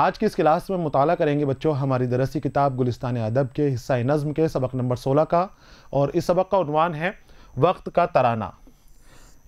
आज की इस क्लास में मुताल करेंगे बच्चों हमारी दरसी किताब गुलिस्तान अदब के हिस्सा नज़म के सबक नंबर सोलह का और इस सबक का उनवान है वक्त का तराना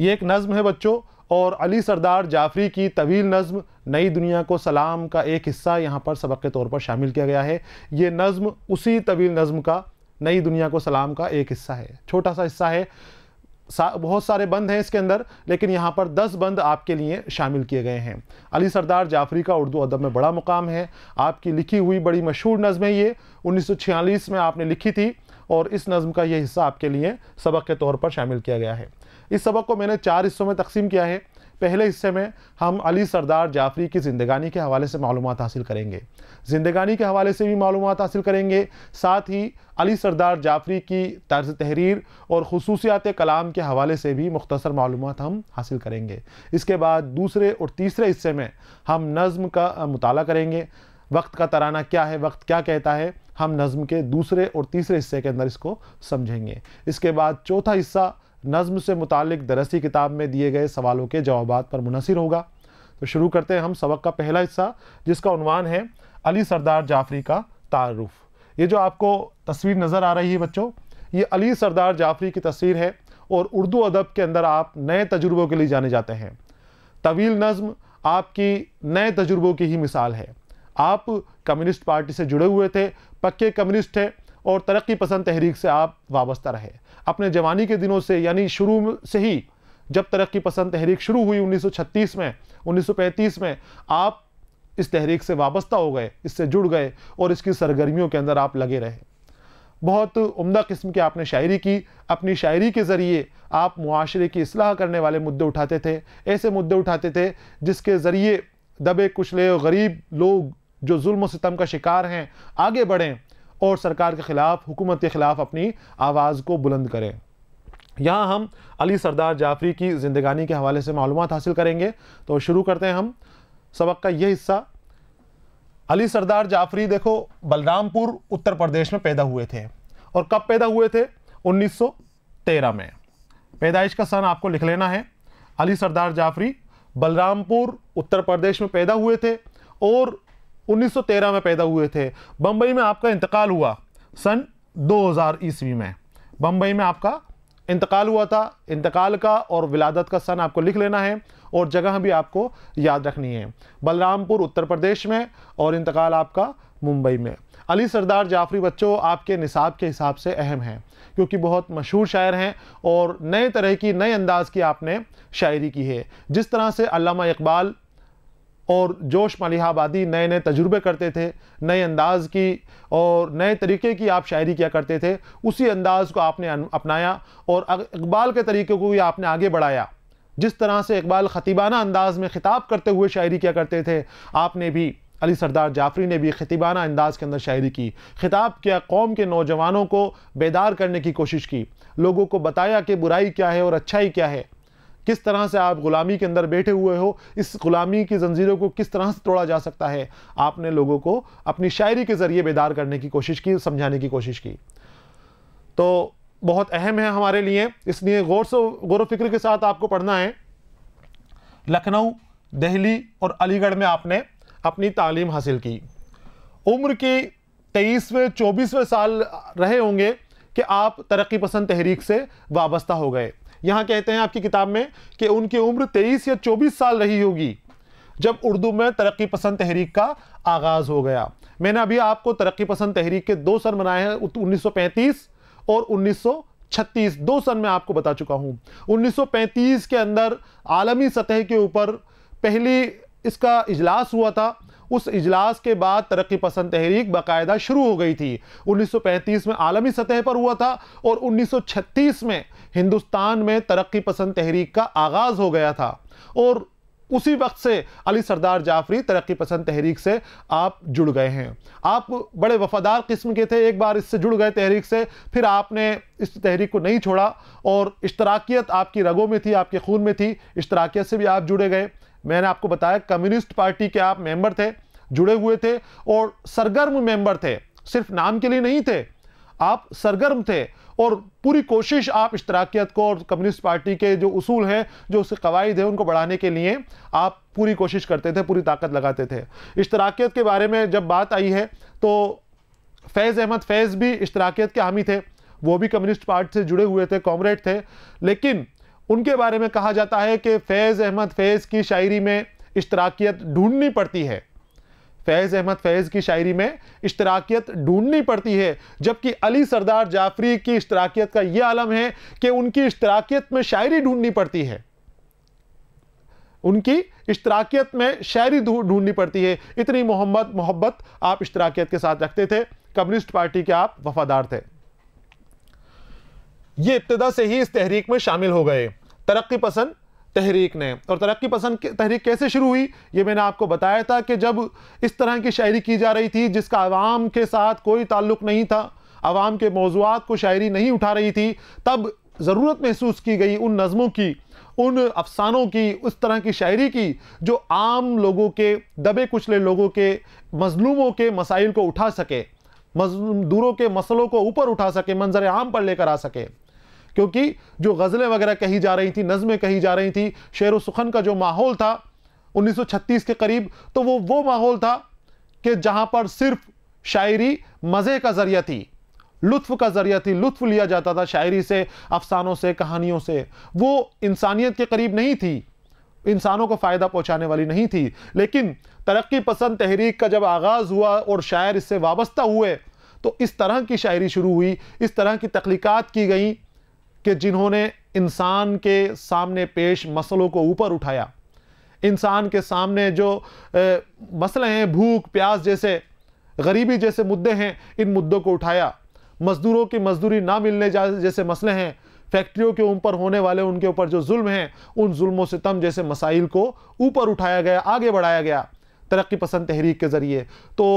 ये एक नज़म है बच्चों और अली सरदार जाफरी की तवील नज़म नई दुनिया को सलाम का एक हिस्सा यहाँ पर सबक के तौर पर शामिल किया गया है ये नज़म उसी तवील नज़म का नई दुनिया को सलाम का एक हिस्सा है छोटा सा हिस्सा है सा, बहुत सारे बंद हैं इसके अंदर लेकिन यहाँ पर 10 बंद आपके लिए शामिल किए गए हैं अली सरदार जाफरी का उर्दू अदब में बड़ा मुकाम है आपकी लिखी हुई बड़ी मशहूर नज़म है ये उन्नीस में आपने लिखी थी और इस नज़म का ये हिस्सा आपके लिए सबक के तौर पर शामिल किया गया है इस सबक को मैंने चार हिस्सों में तकसीम किया है पहले हिस्से में हम अली सरदार जाफरी की ज़िंदगानी के हवाले से मालूम हासिल करेंगे ज़िंदगानी के हवाले से भी मालूम हासिल करेंगे साथ ही अली सरदार जाफरी की तर्ज तहरीर और खसूसियात कलाम के हवाले से भी मुख्तर मालूम हम हासिल करेंगे इसके बाद दूसरे और तीसरे हिस्से में हम नज़म का मताल करेंगे वक्त का तराना क्या है वक्त क्या कहता है हम नज़म के दूसरे और तीसरे हिस्से के अंदर इसको समझेंगे इसके बाद चौथा हिस्सा नज़म से मुतक दरसी किताब में दिए गए सवालों के जवाब पर मुनसर होगा तो शुरू करते हैं हम सबक का पहला हिस्सा जिसका उनवान है अली सरदार जाफरी का तारफ़ ये जो आपको तस्वीर नज़र आ रही है बच्चों ये अली सरदार जाफरी की तस्वीर है और उर्दू अदब के अंदर आप नए तजुर्बों के लिए जाने जाते हैं तवील नज़म आपकी नए तजुर्बों की ही मिसाल है आप कम्युनिस्ट पार्टी से जुड़े हुए थे पक्के कम्युनिस्ट थे और तरक्की पसंद तहरीक से आप वाबस्ता रहे अपने जवानी के दिनों से यानी शुरू से ही जब तरक्की पसंद तहरीक शुरू हुई 1936 में 1935 में आप इस तहरीक से वाबस्ता हो गए इससे जुड़ गए और इसकी सरगर्मियों के अंदर आप लगे रहे बहुत उम्दा किस्म की आपने शायरी की अपनी शायरी के ज़रिए आप मुआरे की असलाह करने वाले मुद्दे उठाते थे ऐसे मुद्दे उठाते थे जिसके ज़रिए दबे कुचले गरीब लोग जो जुल्म सितम का शिकार हैं आगे बढ़ें और सरकार के ख़िलाफ़ हुकूमत के ख़िलाफ़ अपनी आवाज़ को बुलंद करें यहाँ हम अली सरदार जाफरी की ज़िंदगानी के हवाले से मालूम हासिल करेंगे तो शुरू करते हैं हम सबक का यह हिस्सा अली सरदार जाफरी देखो बलरामपुर उत्तर प्रदेश में पैदा हुए थे और कब पैदा हुए थे 1913 में पैदाइश का सन आपको लिख लेना है अली सरदार जाफरी बलरामपुर उत्तर प्रदेश में पैदा हुए थे और 1913 में पैदा हुए थे बम्बई में आपका इंतकाल हुआ सन 2000 ईस्वी में बम्बई में आपका इंतकाल हुआ था इंतकाल का और विलादत का सन आपको लिख लेना है और जगह भी आपको याद रखनी है बलरामपुर उत्तर प्रदेश में और इंतकाल आपका मुंबई में अली सरदार जाफरी बच्चों आपके निसाब के हिसाब से अहम हैं क्योंकि बहुत मशहूर शायर हैं और नए तरह की नए अंदाज़ की आपने शायरी की है जिस तरह से अलामा इकबाल और जोश मलिहाबादी नए नए तजुर्बे करते थे नए अंदाज की और नए तरीके की आप शायरी किया करते थे उसी अंदाज़ को आपने अपनाया और इकबाल के तरीके को भी आपने आगे बढ़ाया जिस तरह से इकबाल ख़तीबाना अंदाज़ में ख़िताब करते हुए शायरी किया करते थे आपने भी अली सरदार जाफरी ने भी खतिबाना अंदाज़ के अंदर शायरी की खिताब किया कौम के नौजवानों को बेदार करने की कोशिश की लोगों को बताया कि बुराई क्या है और अच्छाई क्या है किस तरह से आप ग़ुलामी के अंदर बैठे हुए हो इस ग़ुलामी की जंजीरों को किस तरह से तोड़ा जा सकता है आपने लोगों को अपनी शायरी के ज़रिए बेदार करने की कोशिश की समझाने की कोशिश की तो बहुत अहम है हमारे लिए इसलिए गौर से गौर फिक्र के साथ आपको पढ़ना है लखनऊ दहली और अलीगढ़ में आपने अपनी तालीम हासिल की उम्र की तेईसवें चौबीसवें साल रहे होंगे कि आप तरक्की पसंद तहरीक से वाबस्ता हो गए यहां कहते हैं आपकी किताब में कि उनकी उम्र तेईस या चौबीस साल रही होगी जब उर्दू में तरक्की पसंद तहरीक का आगाज़ हो गया मैंने अभी आपको तरक्की पसंद तहरीक के दो सन बनाए हैं उन्नीस और छत्तीस दो सन में आपको बता चुका हूं 1935 के अंदर आलमी सतह के ऊपर पहली इसका इजलास हुआ था उस इजलास के बाद तरक्की पसंद तहरीक बाकायदा शुरू हो गई थी 1935 में आलमी सतह पर हुआ था और 1936 में हिंदुस्तान में तरक्की पसंद तहरीक का आगाज़ हो गया था और उसी वक्त से अली सरदार जाफरी तरक्की पसंद तहरीक से आप जुड़ गए हैं आप बड़े वफादार किस्म के थे एक बार इससे जुड़ गए तहरीक से फिर आपने इस तहरीक को नहीं छोड़ा और इश्तराकियत आपकी रगों में थी आपके खून में थी इश्तराकियत से भी आप जुड़े गए मैंने आपको बताया कम्युनिस्ट पार्टी के आप मेंबर थे जुड़े हुए थे और सरगर्म मेंबर थे सिर्फ नाम के लिए नहीं थे आप सरगर्म थे और पूरी कोशिश आप इश्तराकियत को और कम्युनिस्ट पार्टी के जो उसूल हैं जो उसके कवायद हैं उनको बढ़ाने के लिए आप पूरी कोशिश करते थे पूरी ताकत लगाते थे इश्तराकियत के बारे में जब बात आई है तो फैज़ अहमद फैज़ भी इश्तराकियत के हामी थे वो भी कम्युनिस्ट पार्टी से जुड़े हुए थे कॉमरेड थे लेकिन उनके बारे में कहा जाता है कि फैज़ अहमद फैज़ की शायरी में इश्तराकियत ढूंढनी पड़ती है फैज़ अहमद फैज़ की शायरी में इश्तराकियत ढूंढनी पड़ती है जबकि अली सरदार जाफरी की इश्तराकियत का यह आलम है कि उनकी इश्तराकियत में शायरी ढूंढनी पड़ती है उनकी इश्तराकियत में शायरी ढूंढनी पड़ती है इतनी मोहम्मद मोहब्बत आप इश्तराकियत के साथ रखते थे कम्युनिस्ट पार्टी के आप वफादार थे ये इब्तदा से ही इस तहरीक में शामिल हो गए तरक्की पसंद तहरीक ने और तरक्की पसंद तहरीक कैसे शुरू हुई ये मैंने आपको बताया था कि जब इस तरह की शायरी की जा रही थी जिसका आवाम के साथ कोई ताल्लुक़ नहीं था आवाम के मौजूद को शायरी नहीं उठा रही थी तब ज़रूरत महसूस की गई उन नज़मों की उन अफसानों की उस तरह की शायरी की जो आम लोगों के दबे कुचले लोगों के मजलूमों के मसाइल को उठा सके मजदूरों के मसलों को ऊपर उठा सके मंजर आम पर लेकर आ सके क्योंकि जो गज़लें वगैरह कही जा रही थी नज़में कही जा रही थी शेर व सुखन का जो माहौल था 1936 के करीब तो वो वो माहौल था कि जहाँ पर सिर्फ शायरी मज़े का ज़रिया थी लुत्फ का ज़रिया थी लुत्फ लिया जाता था शायरी से अफसानों से कहानियों से वो इंसानियत के करीब नहीं थी इंसानों को फ़ायदा पहुंचाने वाली नहीं थी लेकिन तरक्की पसंद तहरीक का जब आगाज़ हुआ और शायर इससे वाबस्ता हुए तो इस तरह की शायरी शुरू हुई इस तरह की तख्लीक़ात की गई कि जिन्होंने इंसान के सामने पेश मसलों को ऊपर उठाया इंसान के सामने जो ए, मसले हैं भूख प्यास जैसे गरीबी जैसे मुद्दे हैं इन मुद्दों को उठाया मज़दूरों की मजदूरी ना मिलने जैसे मसले हैं फैक्ट्रियों के ऊपर होने वाले उनके ऊपर जो जुल्म हैं उन जुल्मों से तम जैसे मसाइल को ऊपर उठाया गया आगे बढ़ाया गया तरक्की पसंद तहरीक के ज़रिए तो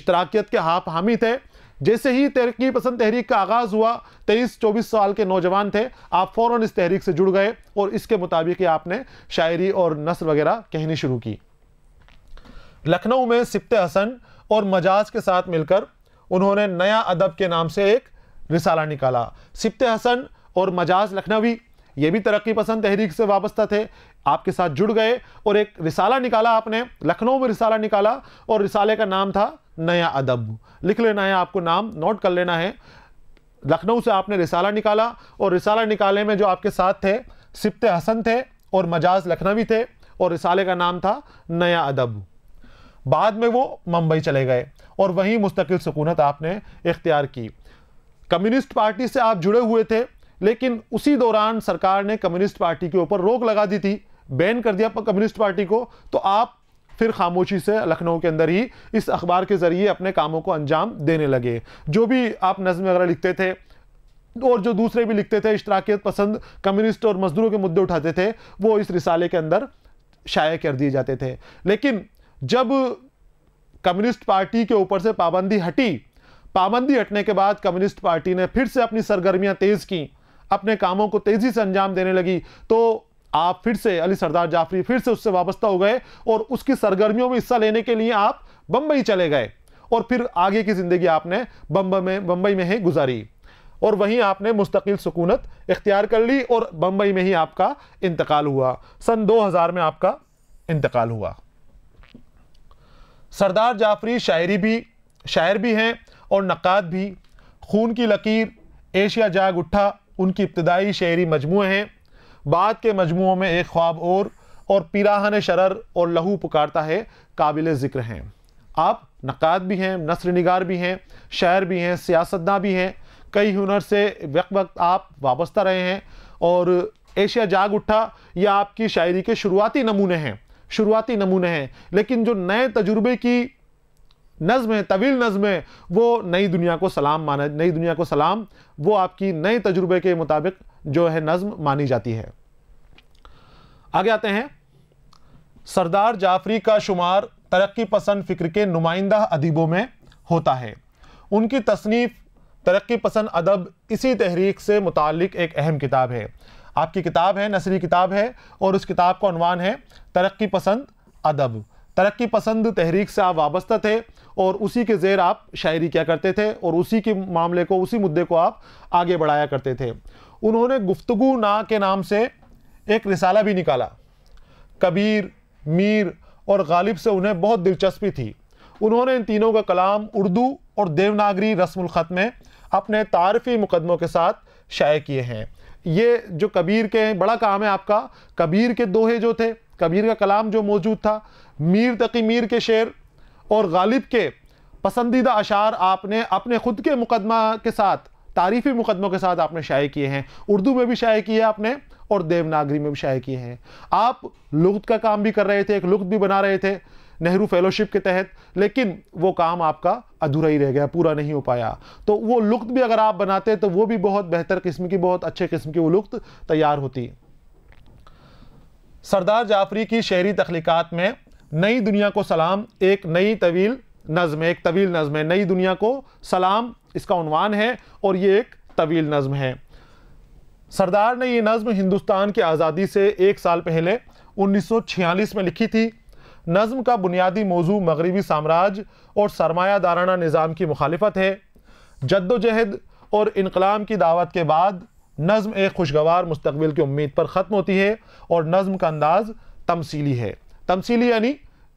इश्तराकियत के हाफ हामी थे जैसे ही तरक्की पसंद तहरीक का आगाज़ हुआ तेईस चौबीस साल के नौजवान थे आप फ़ौरन इस तहरीक से जुड़ गए और इसके मुताबिक ही आपने शायरी और नसर वगैरह कहनी शुरू की लखनऊ में सिपत हसन और मजाज के साथ मिलकर उन्होंने नया अदब के नाम से एक रिसाला निकाला सिपत हसन और मजाज लखनवी ये भी तरक्की पसंद तहरीक से वाबस्ता थे आपके साथ जुड़ गए और एक रिसाला निकाला आपने लखनऊ में रिसाला निकाला और रिसाले का नाम था नया अदब लिख लेना है आपको नाम नोट कर लेना है लखनऊ से आपने रिसाला निकाला और रिसाला निकाले में जो आपके साथ थे सिप्ते हसन थे और मजाज लखनवी थे और रिसाले का नाम था नया अदब बाद में वो मुंबई चले गए और वहीं मुस्तकिल सुकूनत आपने इख्तियार की कम्युनिस्ट पार्टी से आप जुड़े हुए थे लेकिन उसी दौरान सरकार ने कम्युनिस्ट पार्टी के ऊपर रोक लगा दी थी बैन कर दिया कम्युनिस्ट पार्टी को तो आप फिर खामोशी से लखनऊ के अंदर ही इस अखबार के ज़रिए अपने कामों को अंजाम देने लगे जो भी आप नज़म वगैरह लिखते थे और जो दूसरे भी लिखते थे इश्तराकियत पसंद कम्युनिस्ट और मजदूरों के मुद्दे उठाते थे वो इस रिसाले के अंदर शाये कर दिए जाते थे लेकिन जब कम्युनिस्ट पार्टी के ऊपर से पाबंदी हटी पाबंदी हटने के बाद कम्युनिस्ट पार्टी ने फिर से अपनी सरगर्मियां तेज़ की अपने कामों को तेज़ी से अंजाम देने लगी तो आप फिर से अली सरदार जाफरी फिर से उससे वाबस्ता हो गए और उसकी सरगर्मियों में हिस्सा लेने के लिए आप बम्बई चले गए और फिर आगे की ज़िंदगी आपने बम्बई में बम्बई में ही गुजारी और वहीं आपने मुस्तकिल सुकूनत इख्तियार कर ली और बम्बई में ही आपका इंतकाल हुआ सन 2000 में आपका इंतकाल हुआ सरदार जाफरी शायरी भी शायर भी हैं और नक़ाद भी खून की लकीर एशिया जाग उठा उनकी इब्तदाई शायरी मजमू हैं बाद के मजमुओं में एक ख्वाब और और पिराहन शरर और लहू पुकारता है काबिल ज़िक्र हैं आप नक़ाद भी हैं नसर नगार भी हैं शायर भी हैं सियासतदा भी हैं कई हुनर से वक्त वक्त आप वाबस्ता रहे हैं और एशिया जाग उठा यह आपकी शायरी के शुरुआती नमूने हैं शुरुआती नमूने हैं लेकिन जो नए तजुर्बे की नज़म है तवील नज़म है वो नई दुनिया को सलाम माना नई दुनिया को सलाम वो आपकी नए तजुर्बे के मुताबिक जो है नज्म मानी जाती है आगे आते हैं सरदार जाफरी का शुमार तरक्की पसंद फ़िक्र के नुमाइंदा अदीबों में होता है उनकी तसनीफ़ तरक्की पसंद अदब इसी तहरीक से मुतक एक अहम किताब है आपकी किताब है नसरी किताब है और उस किताब का अनवान है तरक्की पसंद अदब तरक्की पसंद तहरीक से आप वाबस्ता थे और उसी के जेर आप शायरी किया करते थे और उसी के मामले को उसी मुद्दे को आप आगे बढ़ाया करते थे उन्होंने गुफ्तगु ना के नाम से एक रिसाला भी निकाला कबीर मीर और गालिब से उन्हें बहुत दिलचस्पी थी उन्होंने इन तीनों का कलाम उर्दू और देवनागरी ख़त में अपने तारफ़ी मुकदमों के साथ शाये किए हैं ये जो कबीर के बड़ा काम है आपका कबीर के दोहे जो थे कबीर का कलाम जो मौजूद था मीर तकी मीर के शेर और गालिब के पसंदीदा अशार आपने अपने ख़ुद के मुकदमा के साथ तारीफ़ी मुकदमों के साथ आपने शाये किए हैं उर्दू में भी शाये किए आपने और देवनागरी में भी शाये किए हैं आप लुगत का काम भी कर रहे थे एक लुगत भी बना रहे थे नेहरू फेलोशिप के तहत लेकिन वो काम आपका अधूरा ही रह गया पूरा नहीं हो पाया तो वो लुक्त भी अगर आप बनाते तो वो भी बहुत बेहतर किस्म की बहुत अच्छे किस्म की वो लुक्त तैयार होती सरदार जाफरी की शहरी तख्लीक़ात में नई दुनिया को सलाम एक नई तवील नज़म एक तवील नज़म है नई दुनिया को सलाम इसका उनवान है और ये एक तवील नज़म है सरदार ने यह नज़म हिंदुस्तान की आज़ादी से एक साल पहले 1946 में लिखी थी नज़म का बुनियादी मौजू मगरबी साम्राज्य और सरमायादाराना निज़ाम की मुखालफत है जद्दोजहद और इनकलाम की दावत के बाद नज़म एक खुशगवार मुस्तबिल की उम्मीद पर ख़त्म होती है और नज़म का अंदाज़ तमसीली है तमसीली यानी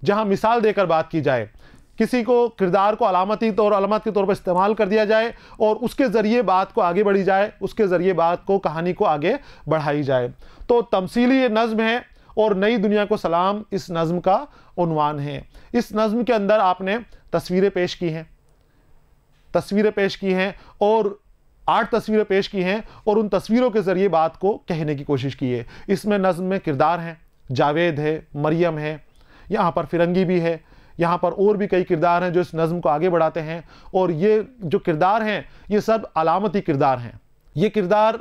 जहाँ मिसाल देकर बात की जाए किसी को किरदार को अलामती तौर अलामत के तौर पर इस्तेमाल कर दिया जाए और उसके ज़रिए बात को आगे बढ़ी जाए उसके ज़रिए बात को कहानी को आगे बढ़ाई जाए तो तमसीली ये नज़म है और नई दुनिया को सलाम इस नज़म का उनवान है इस नज़म के अंदर आपने तस्वीरें पेश की हैं तस्वीरें पेश की हैं और आठ तस्वीरें पेश की हैं और उन तस्वीरों के ज़रिए बात को कहने की कोशिश की है इसमें नज़म में किरदार हैं जावेद है मरियम है यहाँ पर फिरंगी भी है यहाँ पर और भी कई किरदार हैं जो इस नज़म को आगे बढ़ाते हैं और ये जो किरदार हैं ये सब अलामती किरदार हैं ये किरदार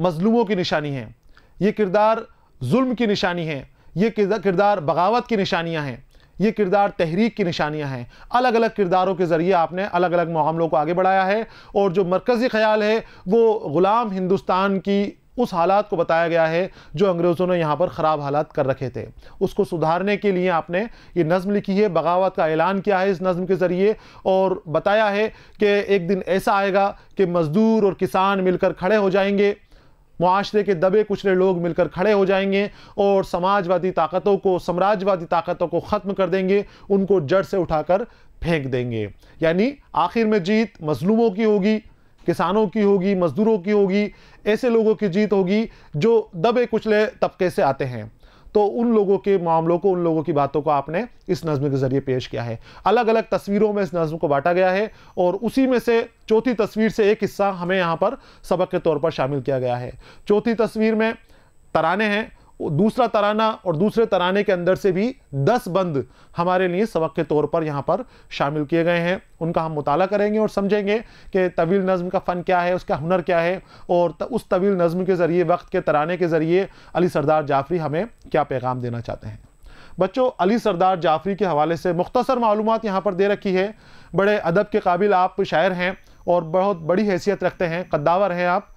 मज़लूमों की निशानी हैं ये किरदार जुल्म की निशानी हैं ये किरदार बगावत की निशानियाँ हैं ये किरदार तहरीक की निशानियाँ हैं अलग अलग किरदारों के ज़रिए आपने अलग अलग मामलों को आगे बढ़ाया है और जो मरकज़ी ख्याल है वो ग़ुलाम हिंदुस्तान की उस हालात को बताया गया है जो अंग्रेज़ों ने यहाँ पर ख़राब हालात कर रखे थे उसको सुधारने के लिए आपने ये नज़म लिखी है बगावत का ऐलान किया है इस नज़म के ज़रिए और बताया है कि एक दिन ऐसा आएगा कि मज़दूर और किसान मिलकर खड़े हो जाएंगे माशरे के दबे कुचले लोग मिलकर खड़े हो जाएंगे और समाजवादी ताकतों को साम्राज्यवादी ताकतों को ख़त्म कर देंगे उनको जड़ से उठाकर फेंक देंगे यानी आखिर में जीत मजलूमों की होगी किसानों की होगी मजदूरों की होगी ऐसे लोगों की जीत होगी जो दबे कुचले तबके से आते हैं तो उन लोगों के मामलों को उन लोगों की बातों को आपने इस नज्म के ज़रिए पेश किया है अलग अलग तस्वीरों में इस नज्म को बांटा गया है और उसी में से चौथी तस्वीर से एक हिस्सा हमें यहाँ पर सबक के तौर पर शामिल किया गया है चौथी तस्वीर में तराने हैं दूसरा तराना और दूसरे तराने के अंदर से भी दस बंद हमारे लिए सबक के तौर पर यहाँ पर शामिल किए गए हैं उनका हम मुताला करेंगे और समझेंगे कि तवील नज़म का फ़न क्या है उसका हुनर क्या है और त, उस तवील नज़म के ज़रिए वक्त के तराने के ज़रिए अली सरदार जाफरी हमें क्या पैगाम देना चाहते हैं बच्चों अली सरदार जाफरी के हवाले से मुख्तसर मालूम यहाँ पर दे रखी है बड़े अदब के काबिल आप शायर हैं और बहुत बड़ी हैसियत रखते हैं कद्दावर हैं आप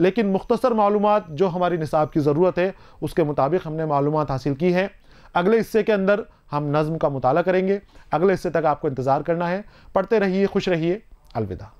लेकिन मुख्तर मालूम जो हमारी निसाब की ज़रूरत है उसके मुताबिक हमने मालूम हासिल की हैं अगले हिस्से के अंदर हम नज़म का मताल करेंगे अगले हिस्से तक आपको इंतज़ार करना है पढ़ते रहिए खुश रहिए अलविदा